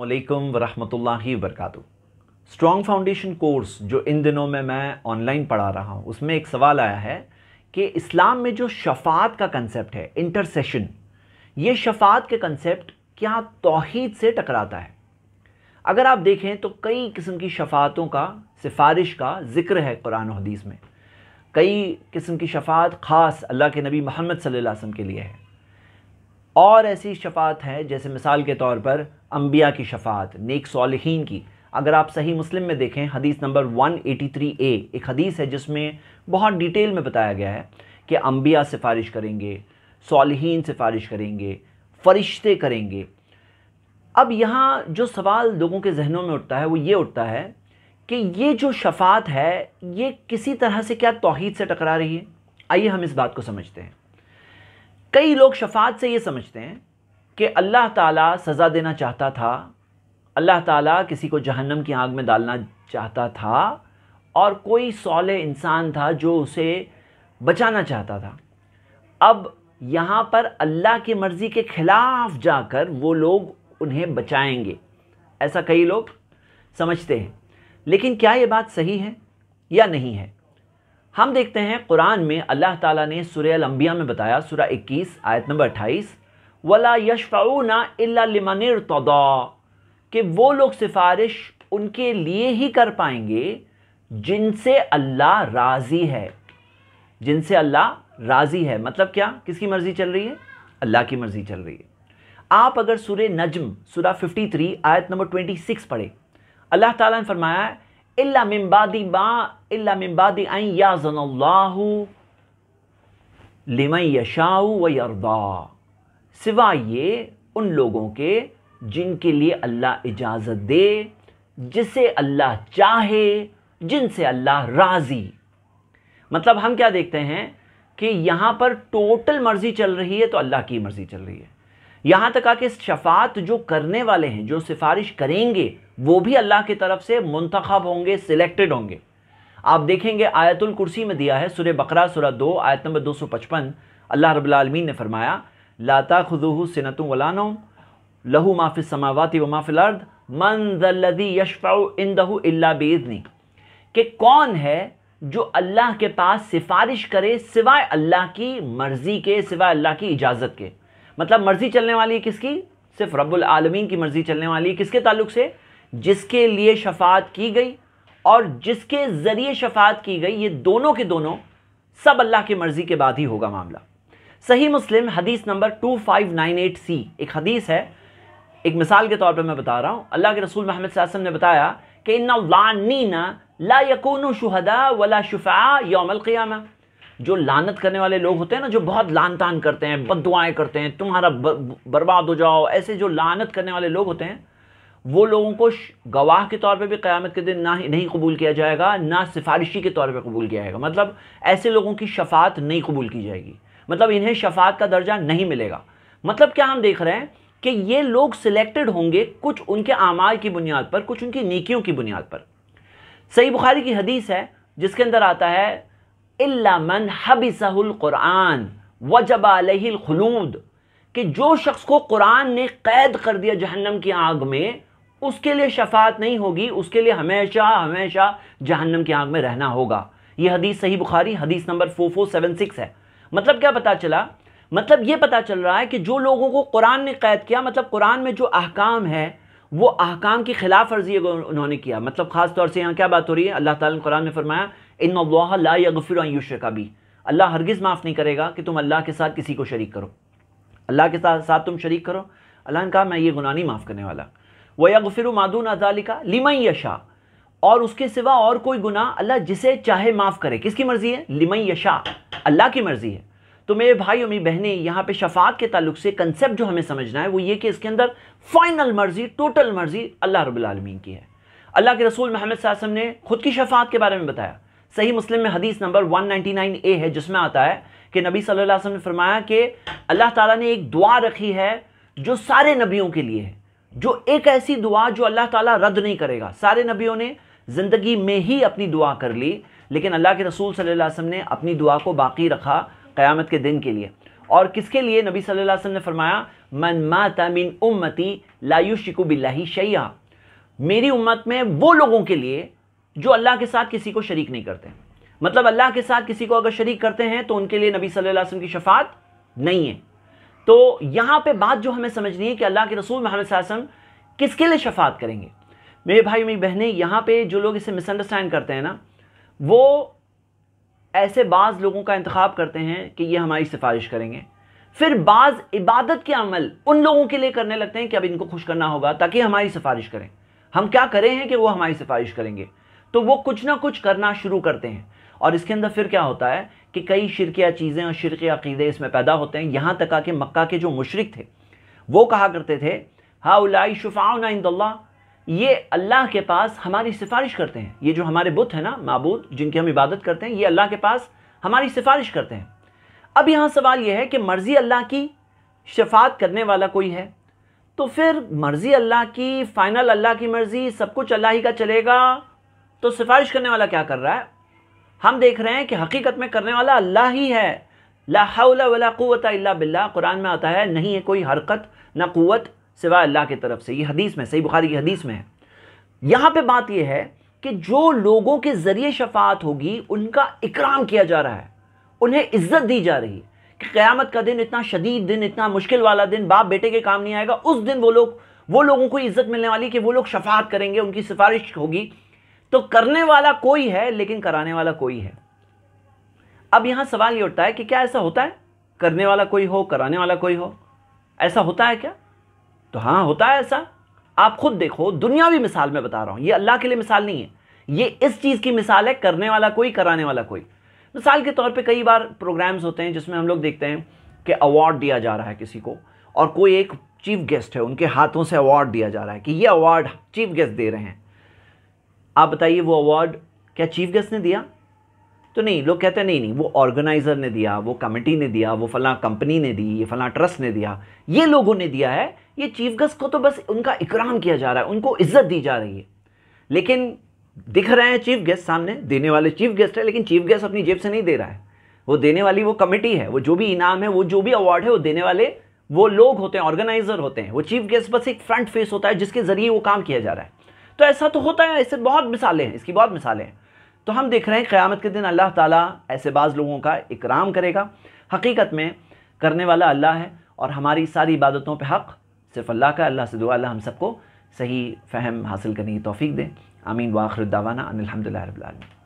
अल्लाम वरहमल work strong foundation course जो इन दिनों में मैं ऑनलाइन पढ़ा रहा हूँ उसमें एक सवाल आया है कि इस्लाम में जो शफात का कंसेप्ट है इंटरसेशन ये शफात के कंसेप्ट क्या तोहद से टकराता है अगर आप देखें तो कई किस्म की शफातों का सिफारिश का जिक्र है कुरान हदीस में कई किस्म की शफात ख़ास अल्लाह के नबी मोहम्मद सल्लल्लाहु के लिए है और ऐसी शफ़ात हैं जैसे मिसाल के तौर पर अम्बिया की शफ़ात नेक सालहीन की अगर आप सही मुस्लिम में देखें हदीस नंबर 183 ए एक हदीस है जिसमें बहुत डिटेल में बताया गया है कि अम्बिया सिफारिश करेंगे सालहीन सिफारिश करेंगे फरिश्ते करेंगे अब यहाँ जो सवाल लोगों के जहनों में उठता है वो ये उठता है कि ये जो शफात है ये किसी तरह से क्या तोहहीद से टकरा रही है आइए हम इस बात को समझते हैं कई लोग शफात से ये समझते हैं कि अल्लाह ताला सज़ा देना चाहता था अल्लाह ताला किसी को जहन्नम की आग में डालना चाहता था और कोई सौल इंसान था जो उसे बचाना चाहता था अब यहाँ पर अल्लाह की मर्ज़ी के ख़िलाफ़ जाकर वो लोग उन्हें बचाएंगे ऐसा कई लोग समझते हैं लेकिन क्या ये बात सही है या नहीं है हम देखते हैं कुरान में अल्लाह ताला ने सुर अम्बिया में बताया सुरा 21 आयत नंबर 28 वला ना इल्लामनर तदा कि वो लोग सिफारिश उनके लिए ही कर पाएंगे जिनसे अल्लाह राज़ी है जिनसे अल्लाह राज़ी है मतलब क्या किसकी मर्ज़ी चल रही है अल्लाह की मर्ज़ी चल रही है आप अगर सुर नजम सुरा 53 आयत नंबर 26 पढ़े अल्लाह ताला ने फरमाया इल्ला बा इल्ला आई याजनल्लाहु लिमन यशाऊ व यरदा सिवा ये उन लोगों के जिनके लिए अल्लाह इजाज़त दे जिसे अल्लाह चाहे जिनसे अल्लाह राज़ी मतलब हम क्या देखते हैं कि यहाँ पर टोटल मर्ज़ी चल रही है तो अल्लाह की मर्ज़ी चल रही है यहाँ तक आके शफात जो करने वाले हैं जो सिफारिश करेंगे वो भी अल्लाह की तरफ से मुंतखब होंगे सिलेक्टेड होंगे आप देखेंगे आयतुल कुर्सी में दिया है सुर बकरा सुरा दो आयत नंबर दो सौ पचपन अल्लाह रबालमीन ने फरमाया लाता खुदू सिनतुम वलानो लहू माफिल समावत व माफिल अर्द मन यशफ़ा दहू इल्ला बेजनी के कौन है जो अल्लाह के पास सिफारिश करे सिवाय अल्लाह की मर्ज़ी के सिवाय अल्लाह की इजाज़त के मतलब मर्ज़ी चलने वाली है किसकी सिर्फ रबालमीन की मर्ज़ी चलने वाली है किसके ताल्लुक से जिसके लिए शफात की गई और जिसके ज़रिए शफात की गई ये दोनों के दोनों सब अल्लाह की मर्ज़ी के बाद ही होगा मामला सही मुस्लिम हदीस number two five nine eight सी एक हदीस है एक मिसाल के तौर पर मैं बता रहा हूँ अल्लाह के रसूल महमद ने बताया कि इन्ना ला यकून शुहदा वला शफा योमल क़ियामा जो लानत करने वाले लोग होते हैं ना जो बहुत लान तान करते हैं बद करते हैं तुम्हारा बर्बाद हो जाओ ऐसे जो लानत करने वाले लोग होते हैं वो लोगों को गवाह के तौर पे भी क़्यामत के दिन ना ही नहीं कबूल किया जाएगा ना सिफारिशी के तौर पे कबूल किया जाएगा मतलब ऐसे लोगों की शफात नहीं कबूल की जाएगी मतलब इन्हें शफात का दर्जा नहीं मिलेगा मतलब क्या हम देख रहे हैं कि ये लोग सिलेक्टेड होंगे कुछ उनके आमाल की बुनियाद पर कुछ उनकी नीकियों की बुनियाद पर सही बुखारी की हदीस है जिसके अंदर आता है इलामन हबिसहुल कुरान वजब अलहलूद कि जो शख्स को कुरान ने कैद कर दिया जहन्नम की आग में उसके लिए शफात नहीं होगी उसके लिए हमेशा हमेशा जहन्नम की आग में रहना होगा यह हदीस सही बुखारी हदीस number four four seven six है मतलब क्या पता चला मतलब यह पता चल रहा है कि जो लोगों को कुरान ने कैद किया मतलब कुरान में जो अहकाम है वो अहकाम की खिलाफ वर्जी उन्होंने किया मतलब खास तौर से यहाँ क्या बात हो रही है अल्लाह ताला ने कुरान में फरमाया इन ला का भी अल्लाह हरगिज़ माफ़ नहीं करेगा कि तुम अल्लाह के साथ किसी को शरीक करो अल्लाह के साथ साथ तुम शरीक करो अल्लाह ने कहा मैं ये गुनाह नहीं माफ़ करने वाला वह गफिर मादून अदालिका लिमई यशा और उसके सिवा और कोई गुना अल्लाह जिसे चाहे माफ़ करे किसकी मर्ज़ी है लिमई यशा अल्लाह की मर्ज़ी है तो मेरे भाई और मेरी बहनें यहाँ पे शफात के तल्लु से कंसेप्ट जो हमें समझना है वो ये कि इसके अंदर फाइनल मर्जी टोटल मर्जी अल्लाह रबालमीन की है अल्लाह के रसूल महमद वसम ने खुद की शफात के बारे में बताया सही मुस्लिम में हदीस नंबर 199 ए है जिसमें आता है कि नबी सल्लल्लाहु अलैहि वसल्लम ने फरमाया कि अल्लाह ताला ने एक दुआ रखी है जो सारे नबियों के लिए है जो एक ऐसी दुआ जो अल्लाह ताला रद्द नहीं करेगा सारे नबियों ने ज़िंदगी में ही अपनी दुआ कर ली लेकिन अल्लाह के रसूल सल्लल्लाहु अलैहि वसल्लम ने अपनी दुआ को बाकी रखा क़यामत के दिन के लिए और किसके लिए नबी सल्लल्लाहु अलैहि वसल्लम ने फरमाया मन माता मिन उम्मती लायुशिकु बिल्लाही शैया मेरी उम्मत में वो लोगों के लिए जो अल्लाह के साथ किसी को शरीक नहीं करते मतलब अल्लाह के साथ किसी को अगर शरीक करते हैं तो उनके लिए नबी सल्लल्लाहु अलैहि वसल्लम की शफात नहीं है तो यहां पे बात जो हमें समझनी है कि अल्लाह के रसूल मोहम्मद किसके लिए शफात करेंगे मेरे भाई मेरी बहनें यहां पे जो लोग इसे मिसअंडरस्टैंड करते हैं ना वो ऐसे बाज़ लोगों का इंतखब करते हैं कि ये हमारी सिफारिश करेंगे फिर बाज़ इबादत के अमल उन लोगों के लिए करने लगते हैं कि अब इनको खुश करना होगा ताकि हमारी सिफारिश करें हम क्या करें हैं कि वो हमारी सिफारिश करेंगे तो वो कुछ ना कुछ करना शुरू करते हैं और इसके अंदर फिर क्या होता है कि कई शिरकिया चीज़ें और शिरक अकीदे इसमें पैदा होते हैं यहाँ तक आके मक्का के जो मुशरक थे वो कहा करते थे हा उलाई शफ़ाउना इंदल्ला ये अल्लाह के पास हमारी सिफारिश करते हैं ये जो हमारे बुत हैं ना मबूद जिनकी हम इबादत करते हैं ये अल्लाह के पास हमारी सिफारिश करते हैं अब यहाँ सवाल यह है कि मर्ज़ी अल्लाह की शफात करने वाला कोई है तो फिर मर्ज़ी अल्लाह की फ़ाइनल अल्लाह की मर्ज़ी सब कुछ अल्लाह ही का चलेगा तो सिफारिश करने वाला क्या कर रहा है हम देख रहे हैं कि हकीकत में करने वाला अल्लाह ही है ला हौला बिल्ला कुरान में आता है नहीं है कोई हरकत ना क़ुवत सिवा अल्लाह की तरफ से ये हदीस में सही बुखारी की हदीस में है यहाँ पे बात यह है कि जो लोगों के ज़रिए शफात होगी उनका इकराम किया जा रहा है उन्हें इज्जत दी जा रही है कि क़्यामत का दिन इतना शदीद दिन इतना मुश्किल वाला दिन बाप बेटे के काम नहीं आएगा उस दिन वो लोग वो लोगों को इज्जत मिलने वाली कि वो लोग शफात करेंगे उनकी सिफारिश होगी तो करने वाला कोई है लेकिन कराने वाला कोई है अब यहां सवाल ये उठता है कि क्या ऐसा होता है करने वाला कोई हो कराने वाला कोई हो ऐसा होता है क्या तो हाँ होता है ऐसा आप खुद देखो दुनियावी मिसाल में बता रहा हूं ये अल्लाह के लिए मिसाल नहीं है ये इस चीज़ की मिसाल है करने वाला कोई कराने वाला कोई मिसाल के तौर पे कई बार प्रोग्राम्स होते हैं जिसमें हम लोग देखते हैं कि अवार्ड दिया जा रहा है किसी को और कोई एक चीफ गेस्ट है उनके हाथों से अवार्ड दिया जा रहा है कि ये अवार्ड चीफ गेस्ट दे रहे हैं आप बताइए वो अवार्ड क्या चीफ गेस्ट ने दिया तो नहीं लोग कहते हैं नहीं नहीं वो ऑर्गेनाइज़र ने दिया वो कमेटी ने दिया वो फला कंपनी ने दी ये फला ट्रस्ट ने दिया ये लोगों ने दिया है ये चीफ गेस्ट को तो बस उनका इकराम किया जा रहा है उनको इज्जत दी जा रही है लेकिन दिख रहे हैं चीफ गेस्ट सामने देने वाले चीफ गेस्ट है लेकिन चीफ गेस्ट अपनी जेब से नहीं दे रहा है वो देने वाली वो कमेटी है वो जो भी इनाम है वो जो भी अवार्ड है वो देने वाले वो लोग होते हैं ऑर्गेनाइजर होते हैं वो चीफ गेस्ट बस एक फ्रंट फेस होता है जिसके जरिए वो काम किया जा रहा है तो ऐसा तो होता है ऐसे बहुत मिसालें हैं इसकी बहुत मिसालें हैं तो हम देख रहे हैं क़्यामत के दिन अल्लाह ताला ऐसे बाज़ लोगों का इकराम करेगा हकीकत में करने वाला अल्लाह है और हमारी सारी इबादतों पे हक़ सिर्फ अल्लाह का अल्लाह से दुआ अल्लाह हम सबको सही फ़हम हासिल करने की तोफ़ी दें आमीन वाखर दावाना अनिलहमदिल्ला